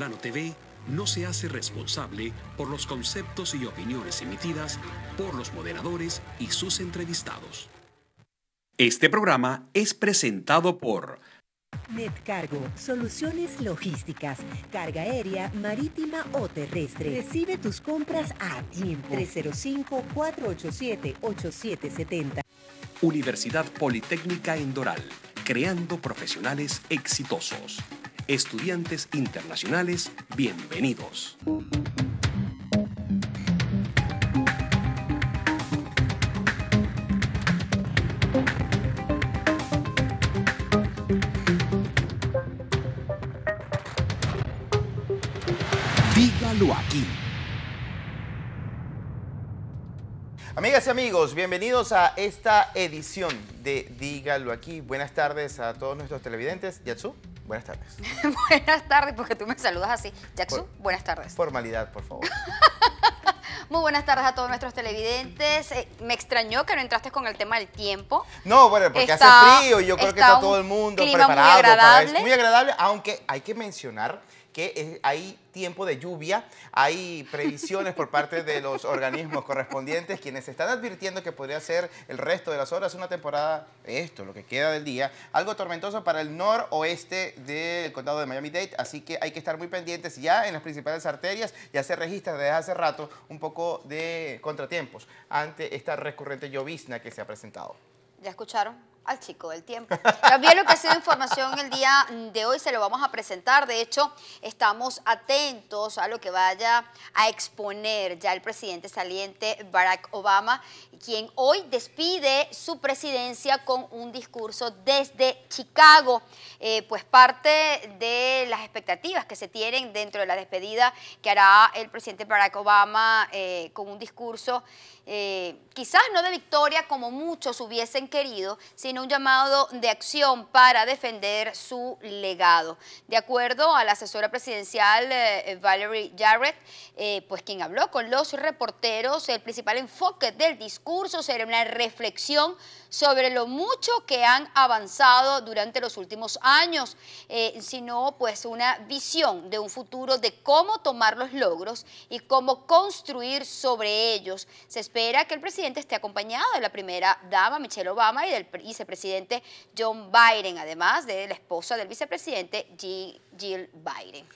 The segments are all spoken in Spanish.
Plano TV no se hace responsable por los conceptos y opiniones emitidas por los moderadores y sus entrevistados. Este programa es presentado por Netcargo, soluciones logísticas, carga aérea, marítima o terrestre. Recibe tus compras a tiempo. 305-487-8770. Universidad Politécnica en Doral, creando profesionales exitosos. Estudiantes internacionales, bienvenidos. Dígalo aquí. Amigas y amigos, bienvenidos a esta edición de Dígalo aquí. Buenas tardes a todos nuestros televidentes. Yatsu. Buenas tardes. buenas tardes, porque tú me saludas así. Jackson, buenas tardes. Formalidad, por favor. Muy buenas tardes a todos nuestros televidentes. Eh, me extrañó que no entraste con el tema del tiempo. No, bueno, porque hace frío y yo creo que está todo el mundo preparado muy agradable. Para Muy agradable, aunque hay que mencionar que hay tiempo de lluvia, hay previsiones por parte de los organismos correspondientes quienes están advirtiendo que podría ser el resto de las horas una temporada, esto, lo que queda del día, algo tormentoso para el noroeste del condado de Miami-Dade, así que hay que estar muy pendientes ya en las principales arterias, y hacer registra desde hace rato un poco de contratiempos ante esta recurrente llovizna que se ha presentado. Ya escucharon, al chico del tiempo. También lo que ha sido información el día de hoy se lo vamos a presentar. De hecho, estamos atentos a lo que vaya a exponer ya el presidente saliente Barack Obama, quien hoy despide su presidencia con un discurso desde Chicago. Eh, pues parte de las expectativas que se tienen dentro de la despedida que hará el presidente Barack Obama eh, con un discurso eh, quizás no de victoria como muchos hubiesen querido, sino un llamado de acción para defender su legado. De acuerdo a la asesora presidencial eh, Valerie Jarrett, eh, pues quien habló con los reporteros, el principal enfoque del discurso será una reflexión sobre lo mucho que han avanzado durante los últimos años, sino pues una visión de un futuro de cómo tomar los logros y cómo construir sobre ellos. Se espera espera que el presidente esté acompañado de la primera dama, Michelle Obama, y del vicepresidente John Biden, además de la esposa del vicepresidente Jill Biden.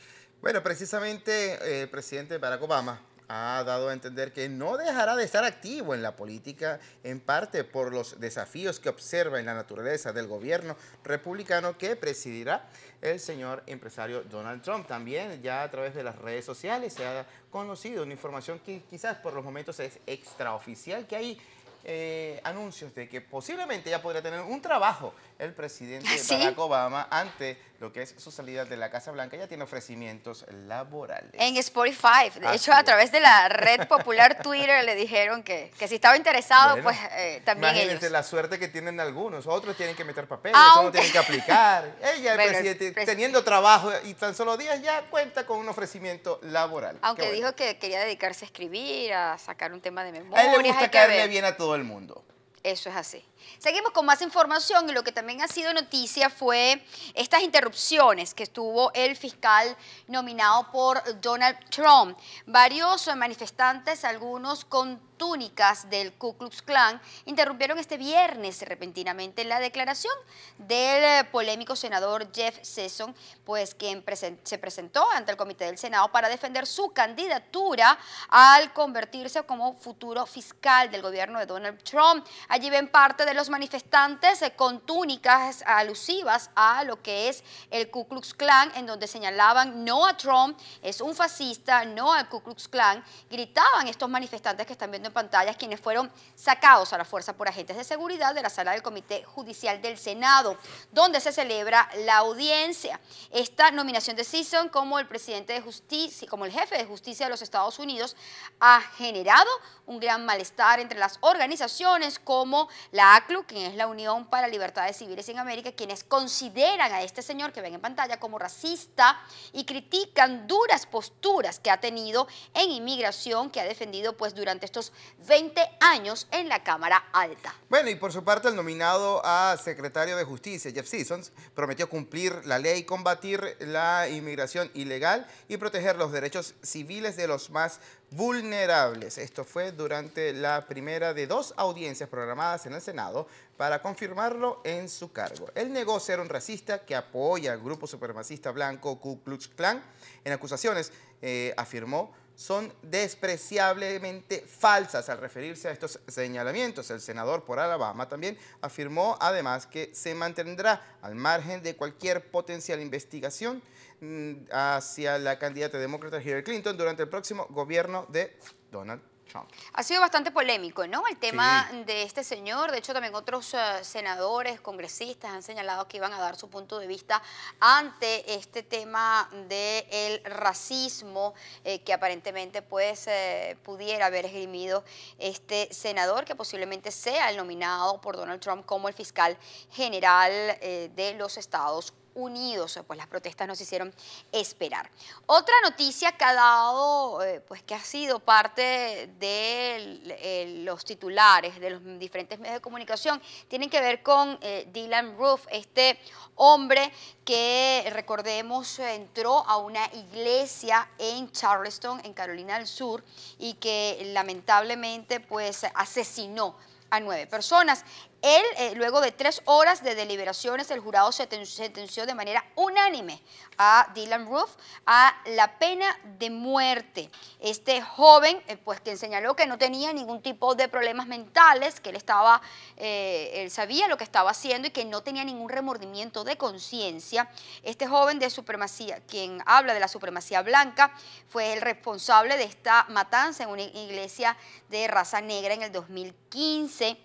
Bueno, precisamente eh, presidente Barack Obama ha dado a entender que no dejará de estar activo en la política, en parte por los desafíos que observa en la naturaleza del gobierno republicano que presidirá el señor empresario Donald Trump. También ya a través de las redes sociales se ha conocido una información que quizás por los momentos es extraoficial, que hay eh, anuncios de que posiblemente ya podría tener un trabajo el presidente ¿Ah, Barack Obama ante lo que es su salida de la Casa Blanca. Ya tiene ofrecimientos laborales. En Spotify. De hecho, a través de la red popular Twitter le dijeron que, si estaba interesado, pues eh, también imagínense la suerte que tienen algunos. Otros tienen que meter papel, ah, otros tienen que aplicar. Ella, el presidente, teniendo trabajo y tan solo días, ya cuenta con un ofrecimiento laboral. Aunque dijo que quería dedicarse a escribir, a sacar un tema de memoria. A él bien a todo el mundo. Eso es así. Seguimos con más información y lo que también ha sido noticia fue estas interrupciones que estuvo el fiscal nominado por Donald Trump. Varios manifestantes, algunos con túnicas del Ku Klux Klan, interrumpieron este viernes repentinamente la declaración del polémico senador Jeff Sesson pues quien se presentó ante el Comité del Senado para defender su candidatura al convertirse como futuro fiscal del gobierno de Donald Trump. Allí ven parte de los manifestantes eh, con túnicas alusivas a lo que es el Ku Klux Klan, en donde señalaban no a Trump, es un fascista, no al Ku Klux Klan, gritaban estos manifestantes que están viendo en pantalla quienes fueron sacados a la fuerza por agentes de seguridad de la sala del Comité Judicial del Senado, donde se celebra la audiencia. Esta nominación de Sison como el presidente de justicia, como el jefe de justicia de los Estados Unidos, ha generado un gran malestar entre las organizaciones como la ACLU, quien es la Unión para Libertades Civiles en América, quienes consideran a este señor que ven en pantalla como racista y critican duras posturas que ha tenido en inmigración que ha defendido pues durante estos 20 años en la Cámara Alta. Bueno, y por su parte el nominado a secretario de Justicia, Jeff Sessions, prometió cumplir la ley, combatir la inmigración ilegal y proteger los derechos civiles de los más vulnerables. Esto fue durante la primera de dos audiencias programadas en el Senado para confirmarlo en su cargo. el negó ser un racista que apoya al grupo supremacista blanco Ku Klux Klan. En acusaciones eh, afirmó son despreciablemente falsas al referirse a estos señalamientos. El senador por Alabama también afirmó además que se mantendrá al margen de cualquier potencial investigación Mm, hacia la candidata demócrata Hillary Clinton durante el próximo gobierno de Donald Trump. Ha sido bastante polémico, ¿no? El tema de este señor. De hecho, también otros eh, senadores, congresistas han señalado que iban a dar su punto de vista ante este tema del el racismo eh, que aparentemente pues, eh, pudiera haber esgrimido este senador, que posiblemente sea el nominado por Donald Trump como el fiscal general de los Estados unidos, pues las protestas nos hicieron esperar. Otra noticia que ha dado, eh, pues que ha sido parte de eh, los titulares de los diferentes medios de comunicación, tienen que ver con eh, Dylan Roof, este hombre que, recordemos, entró a una iglesia en Charleston, en Carolina del Sur, y que lamentablemente pues asesinó a nueve personas. Él, eh, luego de tres horas de deliberaciones, el jurado sentenció de manera unánime a Dylan Roof a la pena de muerte. Este joven, eh, pues quien señaló que no tenía ningún tipo de problemas mentales, que él estaba, eh, él sabía lo que estaba haciendo y que no tenía ningún remordimiento de conciencia. Este joven de supremacía, quien habla de la supremacía blanca, fue el responsable de esta matanza en una iglesia de raza negra en el 2015.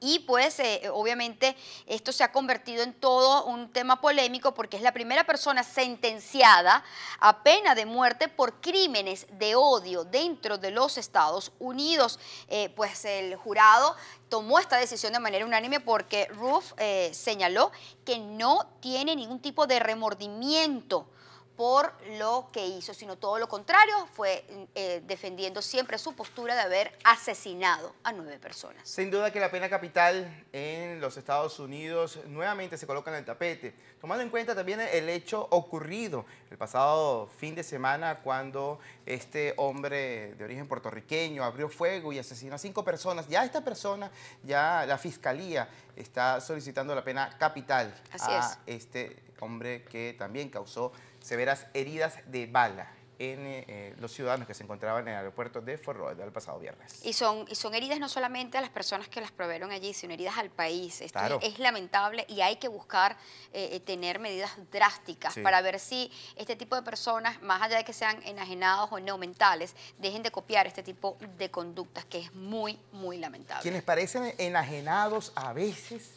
Y pues eh, eh, obviamente esto se ha convertido en todo un tema polémico porque es la primera persona sentenciada a pena de muerte por crímenes de odio dentro de los Estados Unidos. Eh, pues el jurado tomó esta decisión de manera unánime porque Ruff señaló que no tiene ningún tipo de remordimiento por lo que hizo, sino todo lo contrario, fue eh, defendiendo siempre su postura de haber asesinado a nueve personas. Sin duda que la pena capital en los Estados Unidos nuevamente se coloca en el tapete, tomando en cuenta también el hecho ocurrido el pasado fin de semana cuando este hombre de origen puertorriqueño abrió fuego y asesinó a cinco personas. Ya esta persona, ya la fiscalía está solicitando la pena capital a este hombre que también causó severas heridas de bala en eh, eh, los ciudadanos que se encontraban en el aeropuerto de Lauderdale el pasado viernes. Y son, y son heridas no solamente a las personas que las proveeron allí, sino heridas al país. Este, es, lamentable y hay que buscar eh, tener medidas drásticas para ver si este tipo de personas, más allá de que sean enajenados o no mentales, dejen de copiar este tipo de conductas que es muy, muy lamentable. Quienes parecen enajenados a veces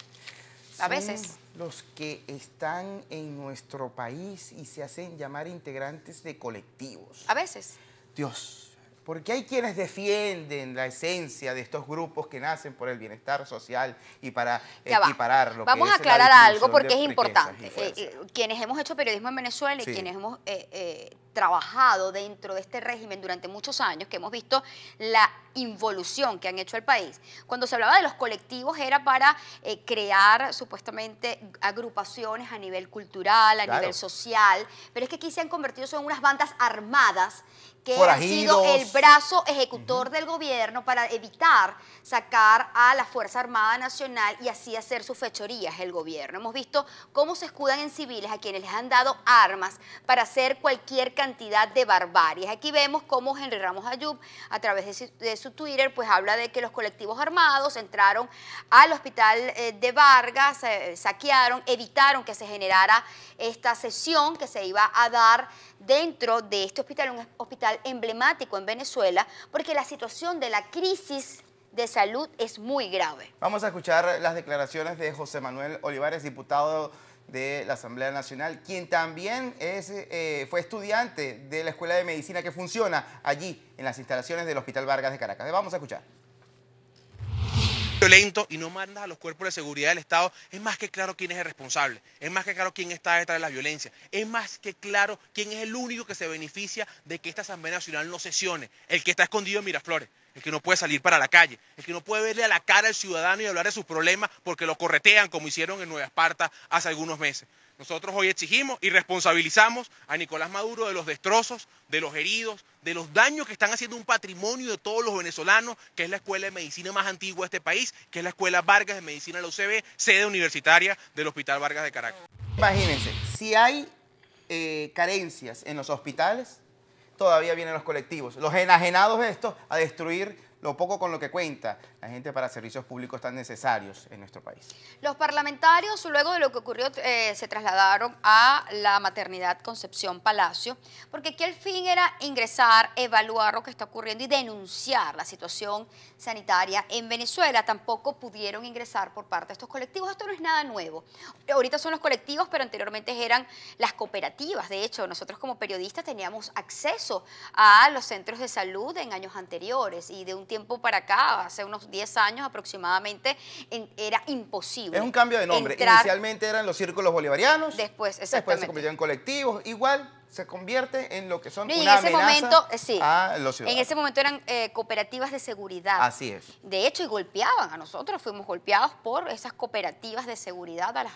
a veces. Los que están en nuestro país y se hacen llamar integrantes de colectivos. A veces. Dios, porque hay quienes defienden la esencia de estos grupos que nacen por el bienestar social y para ya equipararlo. Vamos a aclarar algo porque es importante. Eh, eh, quienes hemos hecho periodismo en Venezuela y quienes hemos eh, trabajado dentro de este régimen durante muchos años, que hemos visto la involución que han hecho al país. Cuando se hablaba de los colectivos era para eh, crear supuestamente agrupaciones a nivel cultural, a nivel social, pero es que aquí se han convertido en unas bandas armadas que han ha sido el brazo ejecutor del gobierno para evitar sacar a la Fuerza Armada Nacional y así hacer sus fechorías el gobierno. Hemos visto cómo se escudan en civiles a quienes les han dado armas para hacer cualquier cantidad de barbaries. Aquí vemos cómo Henry Ramos Ayub, a través de su, Twitter, pues habla de que los colectivos armados entraron al hospital eh, de Vargas, eh, saquearon, evitaron que se generara esta sesión que se iba a dar dentro de este hospital, un hospital emblemático en Venezuela, porque la situación de la crisis de salud es muy grave. Vamos a escuchar las declaraciones de José Manuel Olivares, diputado de la Asamblea Nacional, quien también es, eh, fue estudiante de la Escuela de Medicina que funciona allí en las instalaciones del Hospital Vargas de Caracas. Vamos a escuchar violento y no mandas a los cuerpos de seguridad del Estado, es más que claro quién es el responsable, es más que claro quién está detrás de la violencia, es más que claro quién es el único que se beneficia de que esta Asamblea Nacional no sesione, el que está escondido en Miraflores el que no puede salir para la calle, el que no puede verle a la cara al ciudadano y hablar de sus problemas porque lo corretean como hicieron en Nueva Esparta hace algunos meses. Nosotros hoy exigimos y responsabilizamos a Nicolás Maduro de los destrozos, de los heridos, de los daños que están haciendo un patrimonio de todos los venezolanos, que es la escuela de medicina más antigua de este país, que es la Escuela Vargas de Medicina de la UCB, sede universitaria del Hospital Vargas de Caracas. Imagínense, si hay eh, carencias en los hospitales, todavía vienen los colectivos, los enajenados estos, a destruir lo poco con lo que cuenta la gente para servicios públicos tan necesarios en nuestro país. Los parlamentarios, luego de lo que ocurrió, eh, se trasladaron a la maternidad Concepción Palacio, porque aquí el fin era ingresar, evaluar lo que está ocurriendo y denunciar la situación sanitaria en Venezuela. Tampoco pudieron ingresar por parte de estos colectivos. Esto no es nada nuevo. Ahorita son los colectivos, pero anteriormente eran las cooperativas. De hecho, nosotros como periodistas teníamos acceso a los centros de salud en años anteriores y de un tiempo para acá, hace unos 10 años aproximadamente, era imposible. Es un cambio de nombre. Inicialmente eran los círculos bolivarianos. Después, Después se convirtió en colectivos. Igual se convierte en lo que son en ese momento, En ese momento eran eh, cooperativas de seguridad. Así es. De hecho, y golpeaban a nosotros, fuimos golpeados por esas cooperativas de seguridad a las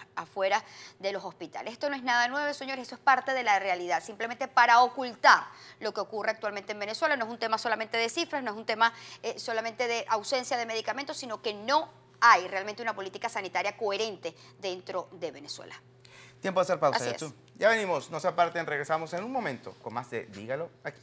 de los hospitales. Esto no es nada nuevo, señores, eso es parte de la realidad, simplemente para ocultar lo que ocurre actualmente en Venezuela. No es un tema solamente de cifras, no es un tema eh, solamente de ausencia de medicamentos, sino que no hay realmente una política sanitaria coherente dentro de Venezuela. Tiempo de hacer pausa, ¿eh? Ya venimos, no se aparten, regresamos en un momento con más de Dígalo aquí.